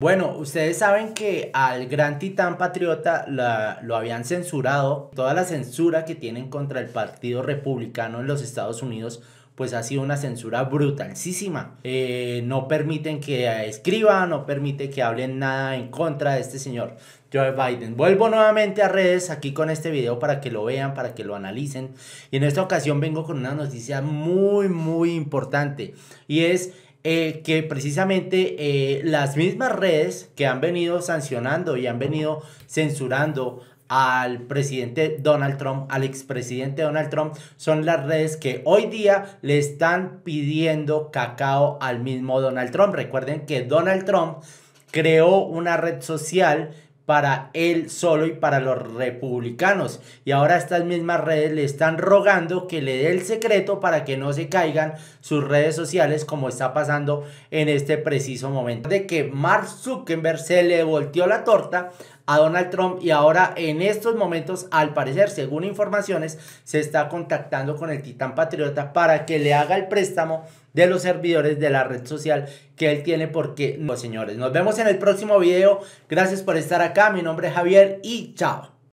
Bueno, ustedes saben que al gran titán patriota lo habían censurado. Toda la censura que tienen contra el Partido Republicano en los Estados Unidos pues ha sido una censura brutalísima. Eh, no permiten que escriba, no permite que hablen nada en contra de este señor Joe Biden. Vuelvo nuevamente a redes aquí con este video para que lo vean, para que lo analicen. Y en esta ocasión vengo con una noticia muy, muy importante. Y es eh, que precisamente eh, las mismas redes que han venido sancionando y han venido censurando al presidente Donald Trump, al expresidente Donald Trump, son las redes que hoy día le están pidiendo cacao al mismo Donald Trump. Recuerden que Donald Trump creó una red social para él solo y para los republicanos. Y ahora estas mismas redes le están rogando que le dé el secreto para que no se caigan sus redes sociales como está pasando en este preciso momento. De que Mark Zuckerberg se le volteó la torta a Donald Trump y ahora en estos momentos, al parecer, según informaciones, se está contactando con el titán patriota para que le haga el préstamo de los servidores de la red social que él tiene porque no, señores, nos vemos en el próximo video. Gracias por estar acá. Mi nombre es Javier y chao.